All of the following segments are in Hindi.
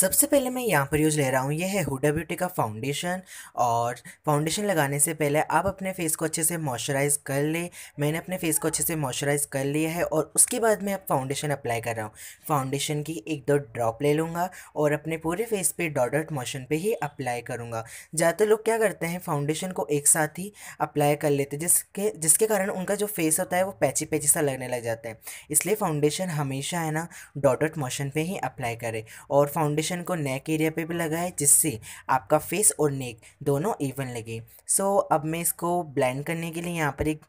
सबसे पहले मैं यहाँ पर यूज़ ले रहा हूँ ये है हुडा ब्यूटी का फाउंडेशन और फाउंडेशन लगाने से पहले आप अपने फेस को अच्छे से मॉइस्चराइज कर लें मैंने अपने फेस को अच्छे से मॉइस्चराइज कर लिया है और उसके बाद मैं अब फाउंडेशन अप्लाई कर रहा हूँ फाउंडेशन की एक दो ड्रॉप ले लूँगा और अपने पूरे फेस पर डॉडर्ट मोशन पर ही अप्लाई करूँगा ज़्यादातर लोग क्या करते हैं फाउंडेशन को एक साथ ही अप्लाई कर लेते हैं जिसके जिसके कारण उनका जो फेस होता है वो पैची पैची सा लगने लग जाता है इसलिए फाउंडेशन हमेशा है ना डॉडर्ट मोशन पर ही अप्लाई करें और फाउंडेशन फॉउंडेशन को नेक एरिया पे भी लगाएं जिससे आपका फेस और नेक दोनों इवन लगे सो so, अब मैं इसको ब्लेंड करने के लिए यहाँ पर एक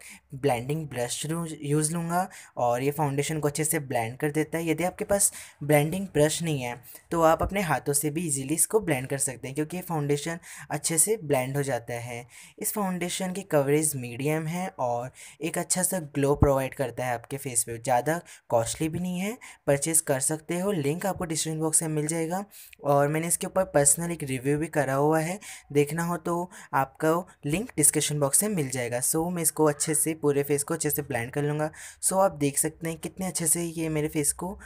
ब्लेंडिंग ब्रश यूज़ लूँगा और ये फाउंडेशन को अच्छे से ब्लेंड कर देता है यदि आपके पास ब्लेंडिंग ब्रश नहीं है तो आप अपने हाथों से भी इजीली इसको ब्लेंड कर सकते हैं क्योंकि ये फाउंडेशन अच्छे से ब्लेंड हो जाता है इस फाउंडेशन की कवरेज मीडियम है और एक अच्छा सा ग्लो प्रोवाइड करता है आपके फेस पे ज़्यादा कॉस्टली भी नहीं है परचेज़ कर सकते हो लिंक आपको डिस्क्रिप्शन बॉक्स में मिल जाएगा और मैंने इसके ऊपर पर्सनल एक रिव्यू भी करा हुआ है देखना हो तो आपका लिंक डिस्क्रिप्शन बॉक्स में मिल जाएगा सो मैं इसको अच्छे से पूरे फेस को अच्छे से ब्लैंड कर लूँगा सो आप देख सकते हैं कितने अच्छे से ये मेरे फेस को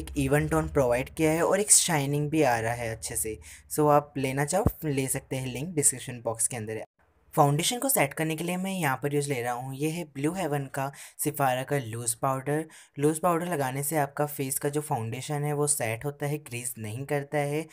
एक इवन टोन प्रोवाइड किया है और एक शाइनिंग भी आ रहा है अच्छे से सो आप लेना चाहो ले सकते हैं लिंक डिस्क्रिप्शन बॉक्स के अंदर फाउंडेशन को सेट करने के लिए मैं यहाँ पर यूज़ ले रहा हूँ ये है ब्लू हेवन का सिफारा का लूज़ पाउडर लूज़ पाउडर लगाने से आपका फेस का जो फाउंडेशन है वो सेट होता है क्रीज नहीं करता है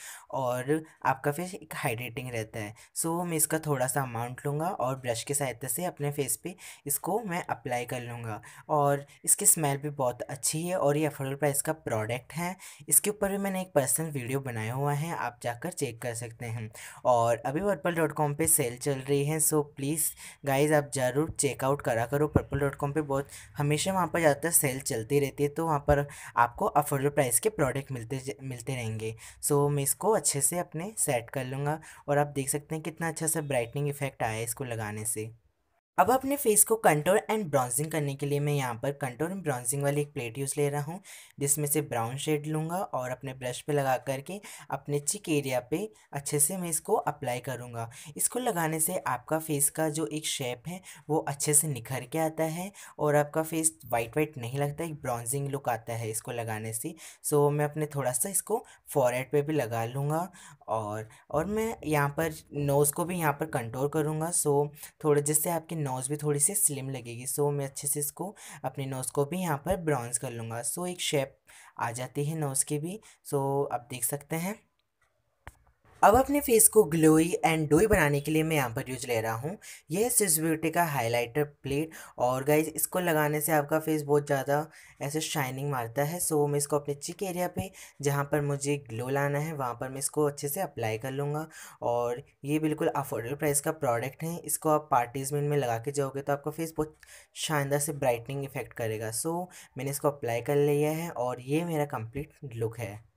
और आपका फेस एक हाइड्रेटिंग रहता है सो मैं इसका थोड़ा सा अमाउंट लूँगा और ब्रश की सहायता से अपने फेस पर इसको मैं अप्लाई कर लूँगा और इसकी स्मेल भी बहुत अच्छी है और ये अफोर्डेबल प्राइस का प्रोडक्ट है इसके ऊपर भी मैंने एक पर्सनल वीडियो बनाया हुआ है आप जाकर चेक कर सकते हैं और अभी वर्पल डॉट कॉम पर सेल चल रही है सो प्लीज़ गाइज आप ज़रूर चेकआउट करा करो पर्पल डॉट कॉम पर बहुत हमेशा वहाँ पर ज़्यादातर सेल चलती रहती है तो वहाँ पर आपको अफोर्डेबल प्राइस के प्रोडक्ट मिलते मिलते रहेंगे सो so, मैं इसको अच्छे से अपने सेट कर लूँगा और आप देख सकते हैं कितना अच्छा सा ब्राइटनिंग इफेक्ट आया है इसको लगाने से अब अपने फेस को कंटोर एंड ब्राउजिंग करने के लिए मैं यहाँ पर कंटोर एंड ब्राउजिंग वाली एक प्लेट यूज़ ले रहा हूँ जिसमें से ब्राउन शेड लूँगा और अपने ब्रश पे लगा करके अपने चिक एरिया पे अच्छे से मैं इसको अप्लाई करूँगा इसको लगाने से आपका फेस का जो एक शेप है वो अच्छे से निखर के आता है और आपका फेस वाइट वाइट नहीं लगता एक ब्राउजिंग लुक आता है इसको लगाने से सो मैं अपने थोड़ा सा इसको फॉरहेड पर भी लगा लूँगा और और मैं यहाँ पर नोज़ को भी यहाँ पर कंट्रोल करूँगा सो थोड़े जिससे आपके नोज़ भी थोड़ी सी स्लिम लगेगी सो मैं अच्छे से इसको अपने नोज़ को भी यहाँ पर ब्राउन्स कर लूँगा सो एक शेप आ जाती है नोज़ की भी सो आप देख सकते हैं अब अपने फेस को ग्लोई एंड डोई बनाने के लिए मैं यहाँ पर यूज ले रहा हूँ यह सिस ब्यूटी का हाइलाइटर प्लेट और गाइज इसको लगाने से आपका फेस बहुत ज़्यादा ऐसे शाइनिंग मारता है सो मैं इसको अपने चिक एरिया पे जहाँ पर मुझे ग्लो लाना है वहाँ पर मैं इसको अच्छे से अप्लाई कर लूँगा और ये बिल्कुल अफोर्डेबल प्राइस का प्रोडक्ट है इसको आप पार्टीज में, में लगा के जाओगे तो आपका फेस बहुत शानदार से ब्राइटनिंग इफेक्ट करेगा सो मैंने इसको अप्लाई कर लिया है और ये मेरा कम्प्लीट लुक है